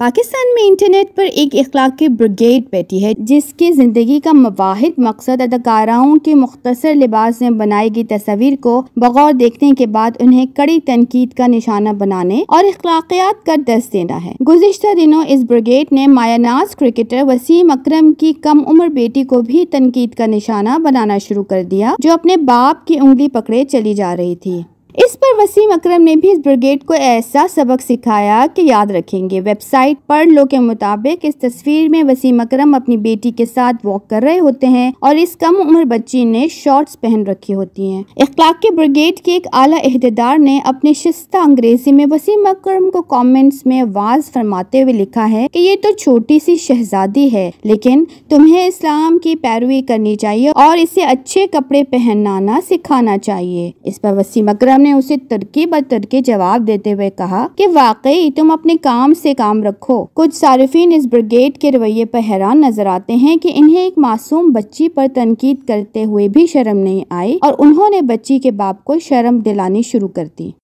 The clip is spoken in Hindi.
पाकिस्तान में इंटरनेट पर एक अखलाक ब्रिगेड बैठी है जिसकी ज़िंदगी का मवाद मकसद अदाकाराओं के मुख्तर लिबास में बनाई गई तस्वीर को बगौर देखने के बाद उन्हें कड़ी तनकीद का निशाना बनाने और अखलाकियात का दस देना है गुजशत दिनों इस ब्रिगेड ने मायानाज क्रिकेटर वसीम अक्रम की कम उम्र बेटी को भी तनकीद का निशाना बनाना शुरू कर दिया जो अपने बाप की उंगली पकड़े चली जा रही थी इस पर वसीम अकरम ने भी इस ब्रिगेड को ऐसा सबक सिखाया कि याद रखेंगे वेबसाइट पर लो के मुताबिक इस तस्वीर में वसीम अकरम अपनी बेटी के साथ वॉक कर रहे होते हैं और इस कम उम्र बच्ची ने शॉर्ट्स पहन रखी होती हैं इखलाक के ब्रिगेड के एक आला अहदेदार ने अपने शिस्ता अंग्रेजी में वसीम अक्रम को कॉमेंट्स में वाज फरमाते हुए लिखा है की ये तो छोटी सी शहजादी है लेकिन तुम्हें इस्लाम की पैरवी करनी चाहिए और इसे अच्छे कपड़े पहनाना सिखाना चाहिए इस पर वसीम अक्रम ने उसे तरके ब तरके जवाब देते हुए कहा कि वाकई तुम अपने काम से काम रखो कुछ सार्फिन इस ब्रिगेड के रवैये पर हैरान नजर आते हैं कि इन्हें एक मासूम बच्ची पर तनकीद करते हुए भी शर्म नहीं आई और उन्होंने बच्ची के बाप को शर्म दिलानी शुरू कर दी